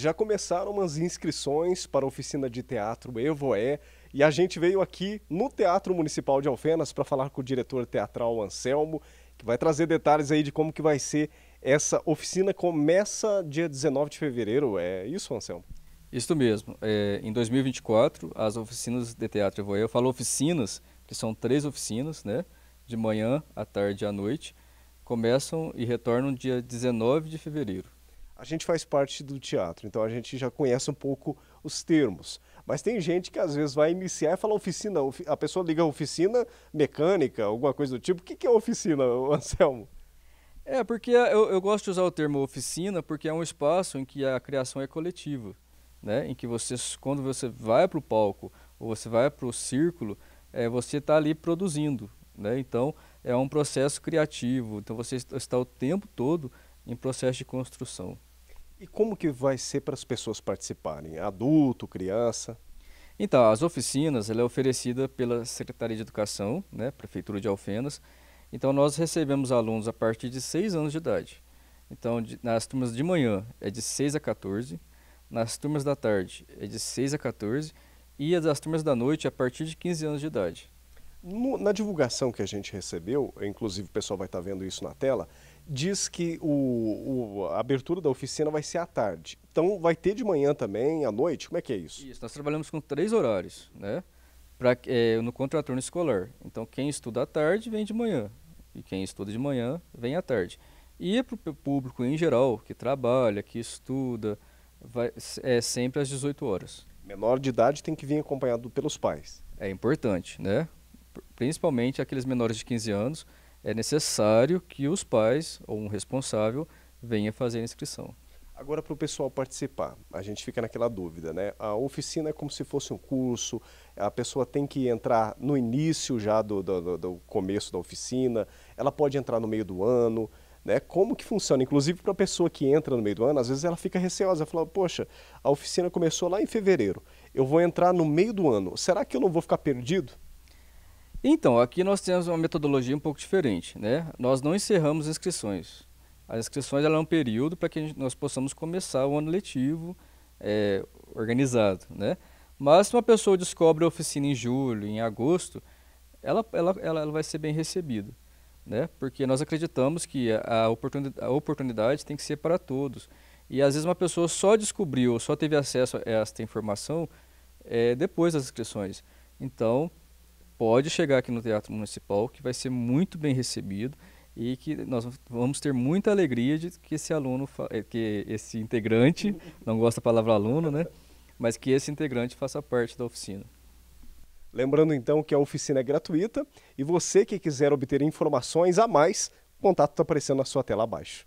já começaram as inscrições para a oficina de teatro Evoé e a gente veio aqui no Teatro Municipal de Alfenas para falar com o diretor teatral Anselmo, que vai trazer detalhes aí de como que vai ser essa oficina. Começa dia 19 de fevereiro, é isso, Anselmo? Isso mesmo. É, em 2024, as oficinas de teatro Evoé, eu falo oficinas, que são três oficinas, né? De manhã, à tarde e à noite, começam e retornam dia 19 de fevereiro a gente faz parte do teatro, então a gente já conhece um pouco os termos. Mas tem gente que às vezes vai iniciar e fala oficina. A pessoa liga oficina mecânica, alguma coisa do tipo. O que é oficina, Anselmo? É, porque eu, eu gosto de usar o termo oficina porque é um espaço em que a criação é coletiva. Né? Em que você, quando você vai para o palco ou você vai para o círculo, é, você está ali produzindo. Né? Então, é um processo criativo. Então, você está o tempo todo em processo de construção. E como que vai ser para as pessoas participarem? Adulto, criança? Então, as oficinas ela é oferecida pela Secretaria de Educação, né, Prefeitura de Alfenas. Então, nós recebemos alunos a partir de 6 anos de idade. Então, de, nas turmas de manhã é de 6 a 14, nas turmas da tarde é de 6 a 14 e as, turmas da noite é a partir de 15 anos de idade no, na divulgação que a gente recebeu, inclusive o pessoal vai estar tá vendo isso na tela, diz que o, o, a abertura da oficina vai ser à tarde. Então vai ter de manhã também, à noite? Como é que é isso? Isso, nós trabalhamos com três horários, né? Pra, é, no contraturno escolar. Então quem estuda à tarde vem de manhã. E quem estuda de manhã vem à tarde. E é para o público em geral, que trabalha, que estuda, vai, é sempre às 18 horas. Menor de idade tem que vir acompanhado pelos pais. É importante, né? principalmente aqueles menores de 15 anos, é necessário que os pais ou um responsável venha fazer a inscrição. Agora, para o pessoal participar, a gente fica naquela dúvida, né? A oficina é como se fosse um curso, a pessoa tem que entrar no início já do, do, do começo da oficina, ela pode entrar no meio do ano, né? Como que funciona? Inclusive, para a pessoa que entra no meio do ano, às vezes ela fica receosa, fala, poxa, a oficina começou lá em fevereiro, eu vou entrar no meio do ano, será que eu não vou ficar perdido? Então, aqui nós temos uma metodologia um pouco diferente. Né? Nós não encerramos inscrições. As inscrições ela é um período para que gente, nós possamos começar o ano letivo é, organizado. Né? Mas se uma pessoa descobre a oficina em julho, em agosto, ela, ela, ela, ela vai ser bem recebida. Né? Porque nós acreditamos que a, oportunidade, a oportunidade tem que ser para todos. E às vezes uma pessoa só descobriu, só teve acesso a esta informação é, depois das inscrições. Então, pode chegar aqui no Teatro Municipal, que vai ser muito bem recebido e que nós vamos ter muita alegria de que esse aluno, eh, que esse integrante, não gosta da palavra aluno, né? Mas que esse integrante faça parte da oficina. Lembrando então que a oficina é gratuita e você que quiser obter informações a mais, o contato está aparecendo na sua tela abaixo.